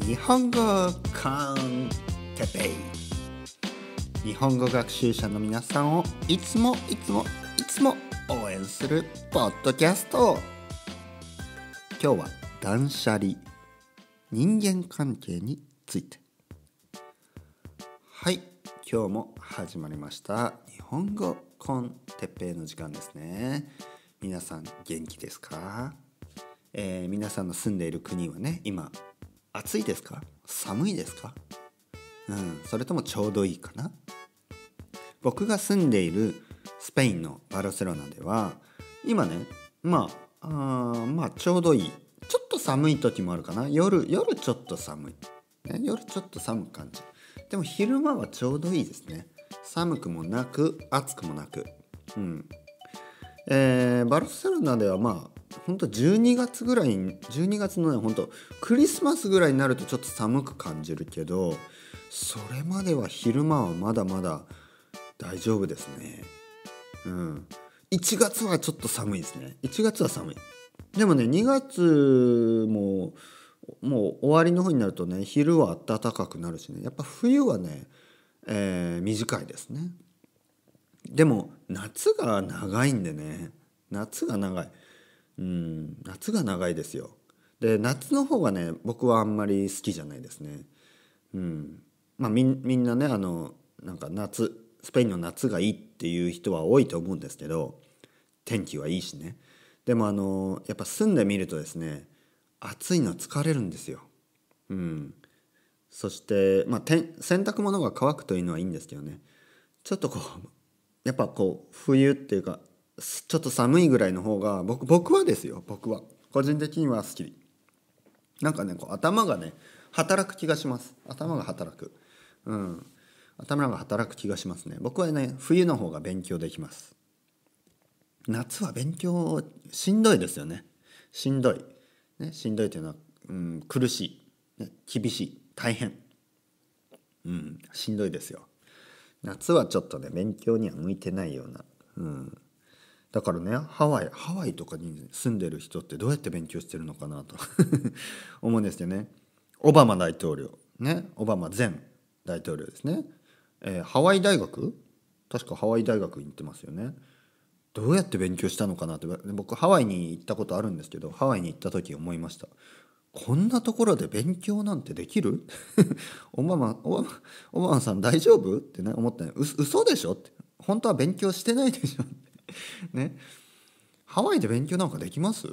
日本語コンテペイ日本語学習者の皆さんをいつもいつもいつも応援するポッドキャスト今日は断捨離人間関係についてはい今日も始まりました日本語コンテペイの時間ですね皆さん元気ですか、えー、皆さんの住んでいる国はね今暑いですか寒いですかうんそれともちょうどいいかな僕が住んでいるスペインのバルセロナでは今ねまあまあちょうどいいちょっと寒い時もあるかな夜夜ちょっと寒い、ね、夜ちょっと寒く感じでも昼間はちょうどいいですね寒くもなく暑くもなくうんえー、バルセロナではまあ本当12月ぐらい12月のね本当クリスマスぐらいになるとちょっと寒く感じるけどそれまでは昼間はまだまだ大丈夫ですねうん1月はちょっと寒いですね1月は寒いでもね2月ももう終わりの方になるとね昼は暖かくなるしねやっぱ冬はね、えー、短いですねでも夏が長いんでね夏が長いうん夏が長いですよで夏の方がね僕はあんまり好きじゃないですねうんまあみんなねあのなんか夏スペインの夏がいいっていう人は多いと思うんですけど天気はいいしねでもあのやっぱ住んでみるとですね暑いの疲れるんですようんそして、まあ、洗濯物が乾くというのはいいんですけどねちょっとこうやっぱこう冬っていうかちょっと寒いぐらいの方が僕僕はですよ僕は個人的には好きなんかねこう頭がね働く気がします頭が働くうん頭が働く気がしますね僕はね冬の方が勉強できます夏は勉強しんどいですよねしんどい、ね、しんどいというのは、うん、苦しい、ね、厳しい大変うんしんどいですよ夏はちょっとね勉強には向いてないようなうんだからねハワイハワイとかに住んでる人ってどうやって勉強してるのかなと 思うんですよね。オバマ大統領ねオバマ前大統領ですね、えー、ハワイ大学確かハワイ大学に行ってますよね。どうやって勉強したのかなって僕ハワイに行ったことあるんですけどハワイに行った時思いました。こんなところで勉強なんてできる オバマ、オバマ、オバマさん大丈夫ってね、思ったね。う、嘘でしょって。本当は勉強してないでしょねハワイで勉強なんかできます、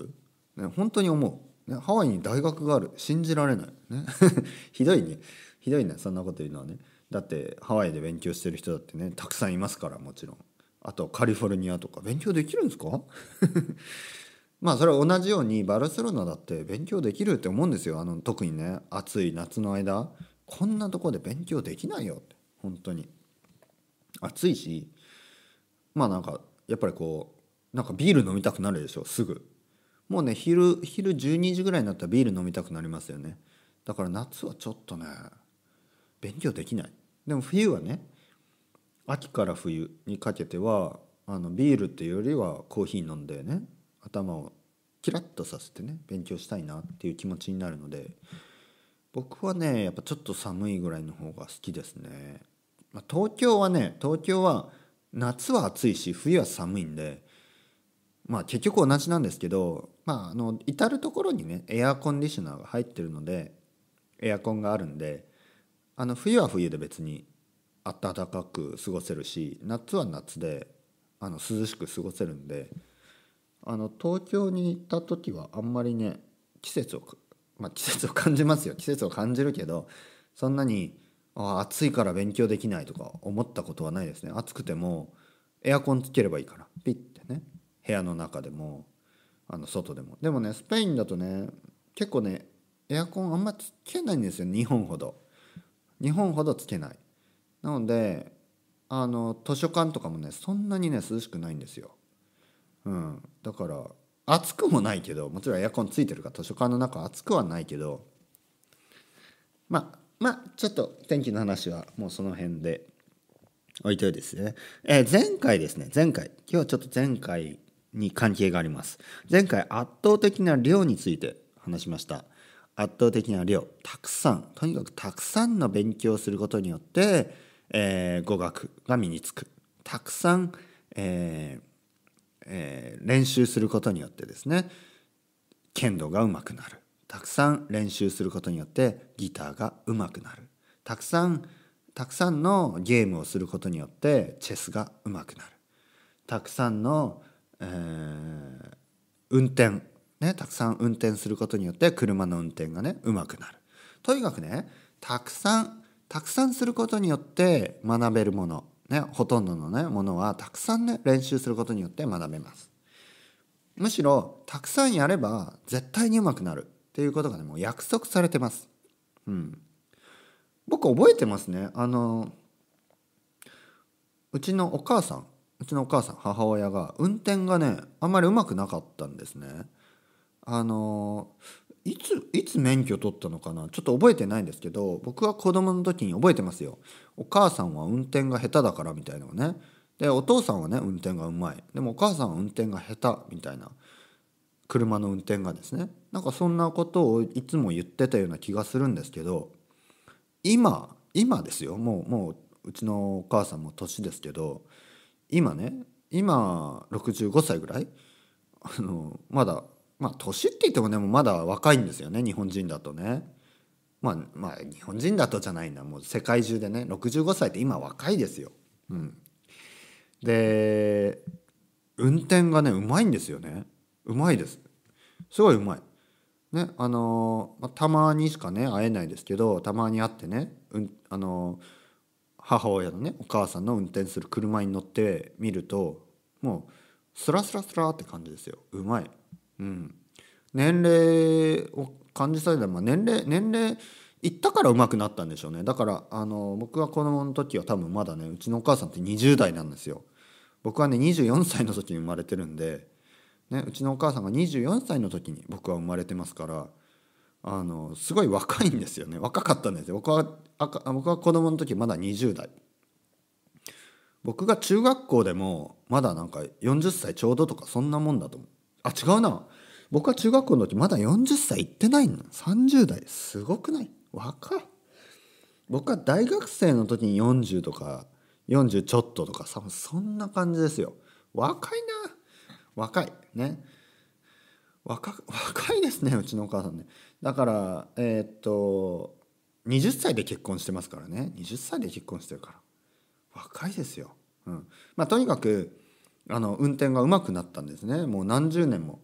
ね、本当に思う、ね、ハワイに大学がある信じられない、ね、ひどいねひどいねそんなこと言うのはねだってハワイで勉強してる人だってねたくさんいますからもちろんあとカリフォルニアとか勉強できるんですか まあそれは同じようにバルセロナだって勉強できるって思うんですよあの特にね暑い夏の間こんなとこで勉強できないよって本当に暑いしまあなんかやっぱりこうなんかビール飲みたくなるでしょすぐもうね昼昼12時ぐらいになったらビール飲みたくなりますよねだから夏はちょっとね勉強できないでも冬はね秋から冬にかけてはあのビールっていうよりはコーヒー飲んでね頭をキラッとさせてね勉強したいなっていう気持ちになるので僕はねやっぱちょっと寒いぐらいの方が好きですね、まあ、東京はね東京は夏は暑いし冬は寒いんでまあ結局同じなんですけどまああの至る所にねエアコンディショナーが入ってるのでエアコンがあるんであの冬は冬で別に暖かく過ごせるし夏は夏であの涼しく過ごせるんであの東京に行った時はあんまりね季節をまあ季節を感じますよ季節を感じるけどそんなにあ暑いから勉強できないとか思ったことはないですね暑くてもエアコンつければいいからピッてね部屋の中でもあの外でもでもねスペインだとね結構ねエアコンあんまつけないんですよ日本ほど日本ほどつけないなのであの図書館とかもねそんなにね涼しくないんですよ、うん、だから暑くもないけどもちろんエアコンついてるから図書館の中暑くはないけどまあまあちょっと天気の話はもうその辺で置いといてですね、えー、前回ですね前回今日はちょっと前回に関係があります前回圧倒的な量について話しました圧倒的な量たくさんとにかくたくさんの勉強をすることによって、えー、語学が身につくたくさん、えーえー、練習することによってですね剣道がうまくなるたくさん練習することによってギターが上手くなるたくさんたくさんのゲームをすることによってチェスが上手くなるたくさんの、えー、運転ねたくさん運転することによって車の運転がね上手くなるとにかくねたくさんたくさんすることによって学べるものねほとんどのねものはたくさんね練習することによって学べますむしろたくさんやれば絶対に上手くなるていうことがねもう約束されてます。うん、僕覚えてますねあのうちのお母さんうちのお母さん母親が運転がねあんまりうまくなかったんですね。あのいついつ免許取ったのかなちょっと覚えてないんですけど僕は子供の時に覚えてますよお母さんは運転が下手だからみたいなのねでお父さんはね運転がうまいでもお母さんは運転が下手みたいな車の運転がですねなんかそんなことをいつも言ってたような気がするんですけど今今ですよもうもううちのお母さんも年ですけど今ね今65歳ぐらいあのまだまあ年って言ってもねもまだ若いんですよね日本人だとね。まあ、まあ日本人だとじゃないなもう世界中でね65歳って今若いですよ。うん、で運転がねうまいんですよね。うまいですすごいうまいねあのー、またまにしかね会えないですけどたまに会ってね、うんあのー、母親のねお母さんの運転する車に乗ってみるともうスラスラスラって感じですようまい、うん、年齢を感じされたら、まあ、年齢年齢いったからうまくなったんでしょうねだからあの僕は子供の時は多分まだねうちのお母さんって20代なんですよ僕はね24歳の時に生まれてるんでね、うちのお母さんが24歳の時に僕は生まれてますからあのすごい若いんですよね若かったんですよ僕は僕は子供の時まだ20代僕が中学校でもまだなんか40歳ちょうどとかそんなもんだと思うあ違うな僕は中学校の時まだ40歳いってないの30代すごくない若い僕は大学生の時に40とか40ちょっととかそんな感じですよ若いな若いね若 若いですねうちのお母さんねだからえー、っと20歳で結婚してますからね20歳で結婚してるから若いですよ、うんまあ、とにかくあの運転がうまくなったんですねもう何十年も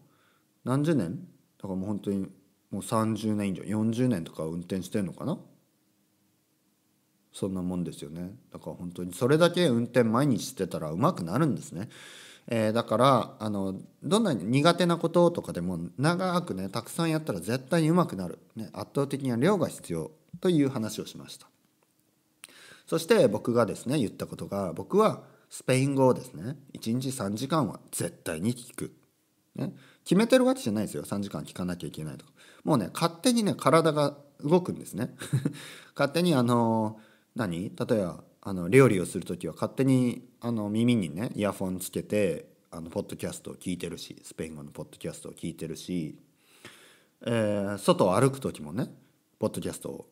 何十年だからもう本当にもう30年以上40年とか運転してんのかなそんなもんですよねだから本当にそれだけ運転毎日してたらうまくなるんですねえー、だからあのどんなに苦手なこととかでも長くねたくさんやったら絶対にうまくなる、ね、圧倒的な量が必要という話をしましたそして僕がですね言ったことが僕はスペイン語をですね1日3時間は絶対に聞く、ね、決めてるわけじゃないですよ3時間聞かなきゃいけないとかもうね勝手にね体が動くんですね 勝手にあの何例えばあの料理をする時は勝手にあの耳にねイヤフォンつけてあのポッドキャストを聞いてるしスペイン語のポッドキャストを聞いてるし、えー、外を歩く時もねポッドキャストを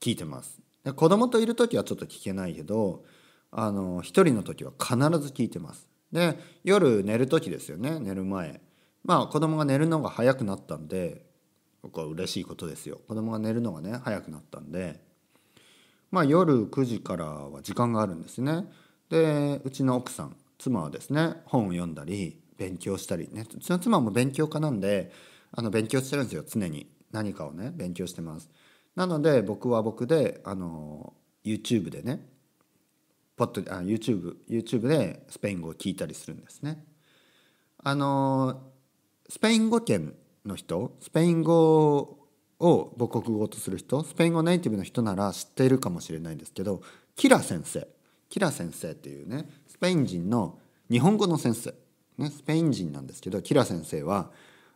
聞いてますで子供といる時はちょっと聞けないけどあの一人の時は必ず聞いてますで夜寝る時ですよね寝る前まあ子供が寝るのが早くなったんで僕は嬉しいことですよ子供が寝るのがね早くなったんでまあ、夜9時からは時間があるんですね。でうちの奥さん妻はですね本を読んだり勉強したりねうちの妻も勉強家なんであの勉強してるんですよ常に何かをね勉強してます。なので僕は僕であの YouTube でねポッドあ YouTube, YouTube でスペイン語を聞いたりするんですね。あのスペイン語圏の人スペイン語を母国語とする人スペイン語ネイティブの人なら知っているかもしれないですけどキラ先生キラ先生っていうねスペイン人の日本語の先生、ね、スペイン人なんですけどキラ先生は、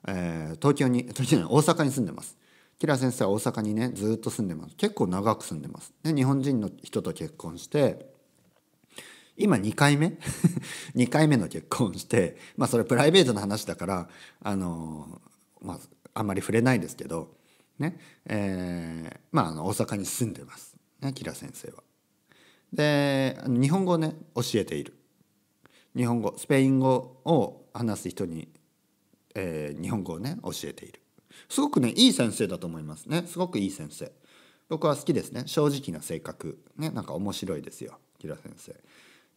えー、東京に東京に大阪に住んでます。キラ先生は大阪にねずっと住んでます結構長く住んでます。で日本人の人と結婚して今2回目2 回目の結婚してまあそれプライベートの話だからあのまああんまり触れないですけどねえー、まああの大阪に住んでます、ね、キラ先生は。で日本語をね教えている日本語スペイン語を話す人に、えー、日本語をね教えているすごくねいい先生だと思いますねすごくいい先生僕は好きですね正直な性格ねなんか面白いですよキラ先生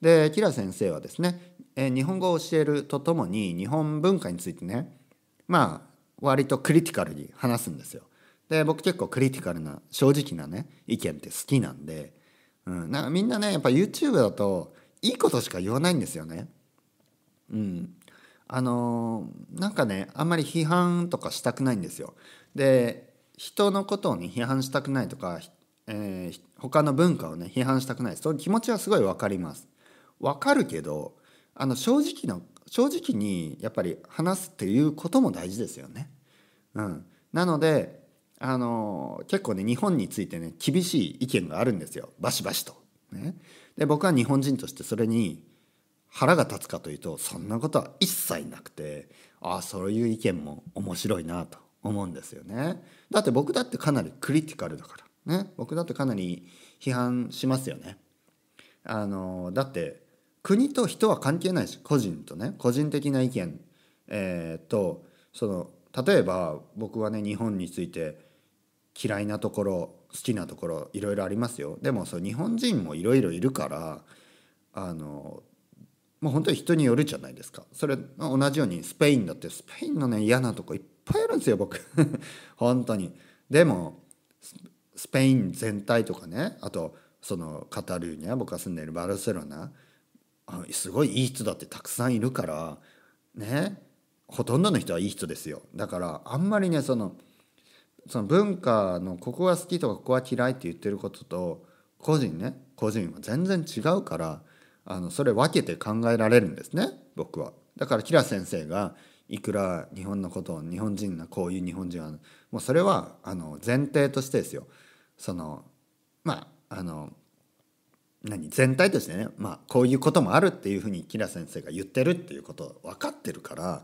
でキラ先生はですね、えー、日本語を教えるとともに日本文化についてねまあ割とクリティカルに話すんですよで僕結構クリティカルな正直なね意見って好きなんで、うん、なんかみんなねやっぱ YouTube だといいことしか言わないんですよね。うん、あのー、なんかねあんまり批判とかしたくないんですよ。で人のことをね批判したくないとか、えー、他の文化をね批判したくないそういう気持ちはすごい分かります。分かるけどあの正直の正直にやっぱり話すっていうことも大事ですよね。うん、なのであの結構ね日本についてね厳しい意見があるんですよバシバシと。ね、で僕は日本人としてそれに腹が立つかというとそんなことは一切なくてああそういう意見も面白いなと思うんですよね。だって僕だってかなりクリティカルだからね僕だってかなり批判しますよね。あのだって国と人は関係ないし個人とね個人的な意見、えー、とその例えば僕はね日本について嫌いなところ好きなところいろいろありますよでもそう日本人もいろいろいるからあのもう本当に人によるじゃないですかそれ同じようにスペインだってスペインのね嫌なとこいっぱいあるんですよ僕 本当にでもスペイン全体とかねあとそのカタルーニャ僕が住んでいるバルセロナすごいいい人だってたくさんいるからねほとんどの人はいい人ですよだからあんまりねそのその文化のここが好きとかここは嫌いって言ってることと個人ね個人は全然違うからあのそれ分けて考えられるんですね僕は。だからキラ先生がいくら日本のことを日本人なこういう日本人はもうそれはあの前提としてですよそのまああの何全体としてね、まあ、こういうこともあるっていうふうにキラ先生が言ってるっていうことを分かってるから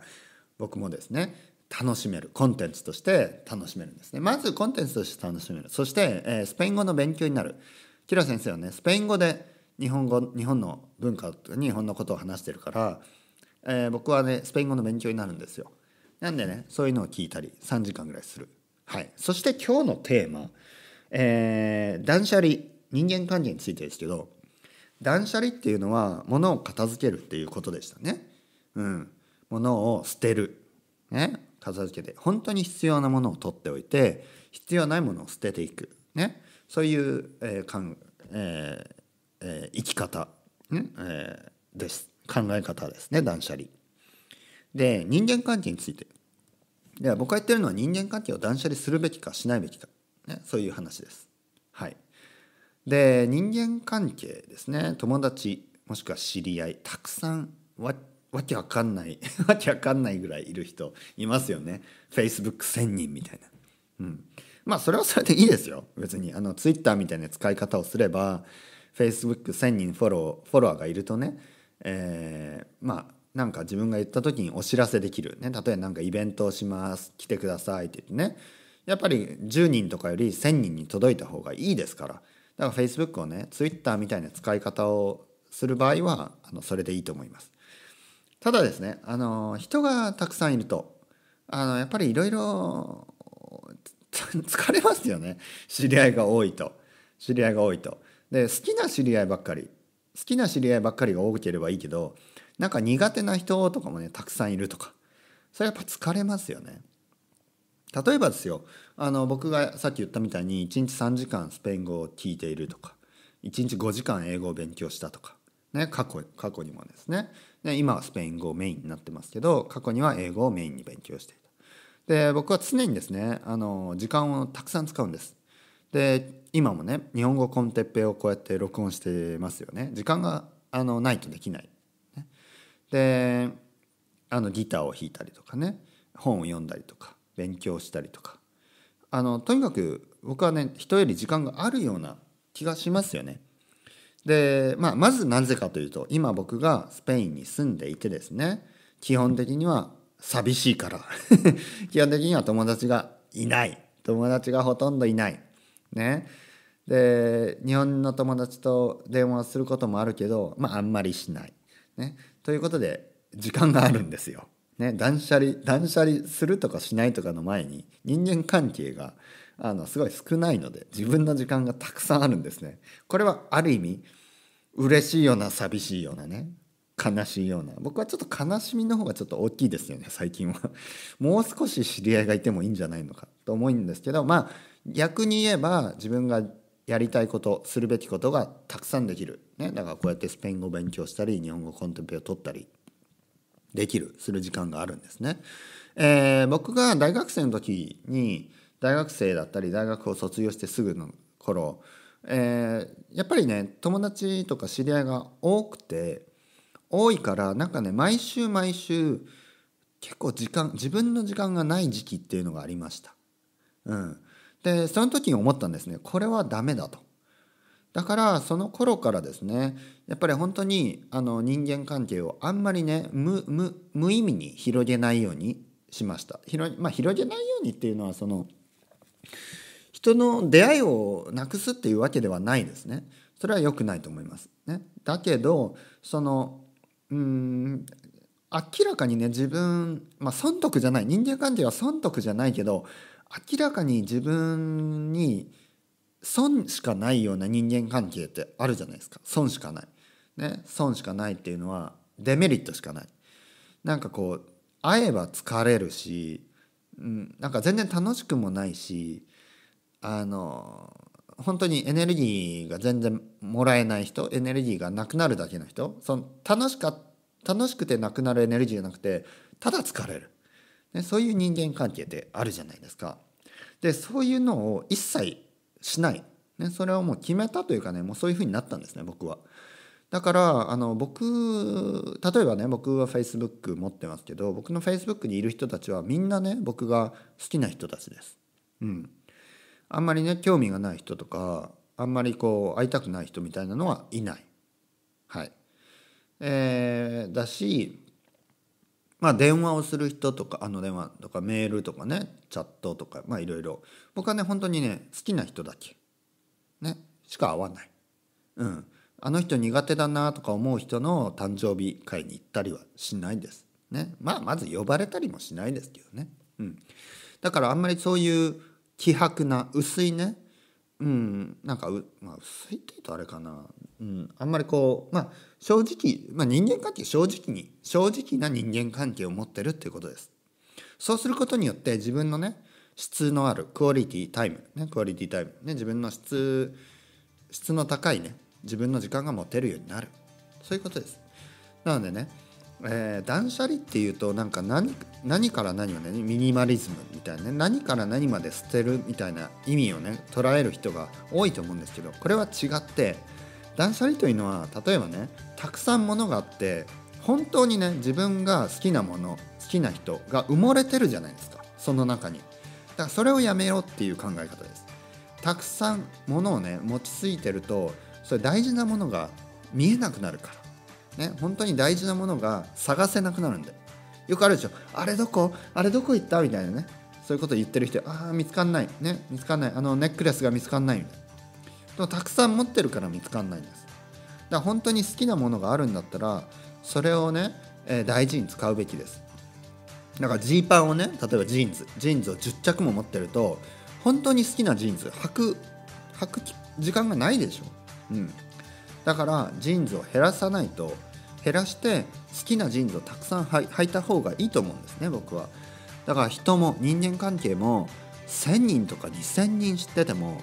僕もですね楽しめるコンテンツとして楽しめるんですねまずコンテンツとして楽しめるそして、えー、スペイン語の勉強になるキラ先生はねスペイン語で日本語日本の文化日本のことを話してるから、えー、僕はねスペイン語の勉強になるんですよなんでねそういうのを聞いたり3時間ぐらいするはいそして今日のテーマえー、断捨離人間関係についてですけど断捨離っていうのは物を片付けるっていうことでしたねうん物を捨てるね片付けて本当に必要なものを取っておいて必要ないものを捨てていく、ね、そういう、えーかんえーえー、生き方、ねえー、です考え方ですね断捨離。で人間関係についてでは僕が言ってるのは人間関係を断捨離するべきかしないべきか、ね、そういう話です。はい、で人間関係ですね友達もしくは知り合いたくさんわっわけわかんない わけわかんないぐらいいる人いますよね Facebook1000 人みたいな、うん、まあそれはそれでいいですよ別にあの Twitter みたいな使い方をすれば Facebook1000 人フォローフォロワーがいるとね、えー、まあなんか自分が言った時にお知らせできる、ね、例えば何かイベントをします来てくださいって言ってねやっぱり10人とかより1,000人に届いた方がいいですからだから Facebook をね Twitter みたいな使い方をする場合はあのそれでいいと思います。ただですねあの人がたくさんいるとあのやっぱりいろいろ疲れますよね知り合いが多いと知り合いが多いとで好きな知り合いばっかり好きな知り合いばっかりが多ければいいけどなんか苦手な人とかもねたくさんいるとかそれやっぱ疲れますよね例えばですよあの僕がさっき言ったみたいに1日3時間スペイン語を聞いているとか1日5時間英語を勉強したとかね過去過去にもですねで今はスペイン語をメインになってますけど過去には英語をメインに勉強していたで僕は常にですねあの時間をたくさん使うんですで今もね日本語コンテッペをこうやって録音してますよね時間があのないとできない、ね、であのギターを弾いたりとかね本を読んだりとか勉強したりとかあのとにかく僕はね人より時間があるような気がしますよねで、まあ、まずなぜかというと今僕がスペインに住んでいてですね基本的には寂しいから 基本的には友達がいない友達がほとんどいないねで日本の友達と電話することもあるけど、まあ、あんまりしない、ね、ということで時間があるんですよ。ね、断捨離断捨離するとかしないとかの前に人間関係があのすごい少ないので自分の時間がたくさんあるんですね。これはある意味嬉しいような寂しいようなね悲しいような僕はちょっと悲しみの方がちょっと大きいですよね最近は。もう少し知り合いがいてもいいんじゃないのかと思うんですけどまあ逆に言えば自分がやりたいことするべきことがたくさんできる、ね、だからこうやってスペイン語を勉強したり日本語コンテンペを取ったりできるする時間があるんですね。えー、僕が大学生の時に大学生だったり大学を卒業してすぐの頃、えー、やっぱりね友達とか知り合いが多くて多いからなんかね毎週毎週結構時間自分の時間がない時期っていうのがありました。うん、でその時に思ったんですねこれはダメだと。だからその頃からですねやっぱり本当にあの人間関係をあんまりね無意味に広げないようにしました。広,、まあ、広げないようにっていうのはその人の出会いをなくすっていうわけではないですね。それは良くないと思います。ね、だけどそのうん明らかにね自分まあ損得じゃない人間関係は損得じゃないけど明らかに自分に損しかないような人間関係ってあるじゃないですか損しかない、ね、損しかないっていうのはデメリットしかないなんかこう会えば疲れるしうん、なんか全然楽しくもないしあの本当にエネルギーが全然もらえない人エネルギーがなくなるだけの人その楽しか楽しくてなくなるエネルギーじゃなくてただ疲れる、ね、そういう人間関係ってあるじゃないですか。でそういうのを一切しない、ね、それはもう決めたというかねもうそういうふうになったんですね僕は。だからあの僕例えばね僕は Facebook 持ってますけど僕の Facebook にいる人たちはみんなね僕が好きな人たちです。うん、あんまりね興味がない人とかあんまりこう会いたくない人みたいなのはいない。はいえー、だしまあ電話をする人とかあの電話とかメールとかねチャットとかまあいろいろ僕はね本当にね好きな人だけ、ね、しか会わない。うんあの人苦手だなとか思う人の誕生日会に行ったりはしないです。ね、まあまず呼ばれたりもしないですけどね。うん、だからあんまりそういう希薄な薄いね、うん、なんかう、まあ、薄いって言うとあれかな、うん、あんまりこう、まあ、正直、まあ、人間関係正直に正直な人間関係を持ってるっていうことです。そうすることによって自分のね質のあるクオリティタイム、ね、クオリティタイム、ね、自分の質質の高いね自分の時間が持てるようになるそういうことですなのでね、えー、断捨離っていうとなんか何何から何をねミニマリズムみたいなね何から何まで捨てるみたいな意味をね捉える人が多いと思うんですけどこれは違って断捨離というのは例えばねたくさんものがあって本当にね自分が好きなもの好きな人が埋もれてるじゃないですかその中にだからそれをやめようっていう考え方ですたくさんものをね持ちすぎてるとそれ大事なものが見えなくなるから。ね、本当に大事なものが探せなくなるんでよ。くあるでしょ。あれどこあれどこ行ったみたいなね。そういうこと言ってる人、ああ、見つかんない。ね、見つかんない。あの、ネックレスが見つかんないみたいな。たくさん持ってるから見つかんないんです。だから本当に好きなものがあるんだったら、それをね、えー、大事に使うべきです。だからジーパンをね、例えばジーンズ、ジーンズを10着も持ってると、本当に好きなジーンズ、履く、履く時間がないでしょ。うん、だからジーンズを減らさないと減らして好きなジーンズをたくさん履いた方がいいと思うんですね僕はだから人も人間関係も1,000人とか2,000人知ってても、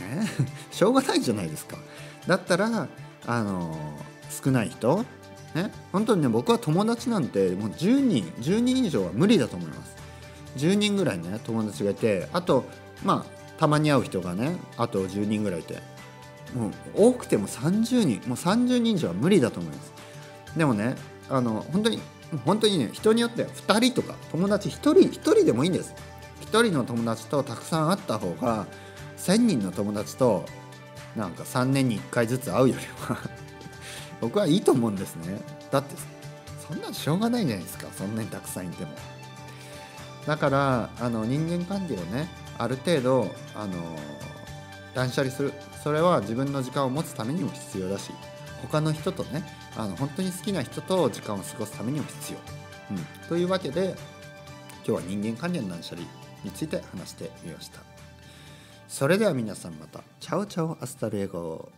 ね、しょうがないじゃないですかだったらあの少ない人ね本当にね僕は友達なんてもう10人10人以上は無理だと思います10人ぐらいね友達がいてあとまあたまに会う人がねあと10人ぐらいいてもう多くても30人もう30人以上は無理だと思いますでもねあの本当に本当にね人によっては2人とか友達1人1人でもいいんです1人の友達とたくさん会った方が1,000人の友達となんか3年に1回ずつ会うよりは 僕はいいと思うんですねだってそんなしょうがないじゃないですかそんなにたくさんいてもだからあの人間関係をねある程度あの断捨離するそれは自分の時間を持つためにも必要だし他の人とねあの本当に好きな人と時間を過ごすためにも必要、うん、というわけで今日は人間関連の断捨離について話してみましたそれでは皆さんまたチャオチャオアスタルエゴ